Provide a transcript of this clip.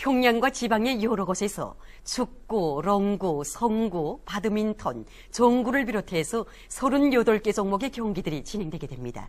평양과 지방의 여러 곳에서 축구, 롱구, 성구, 바드민턴, 정구를 비롯해서 38개 종목의 경기들이 진행되게 됩니다.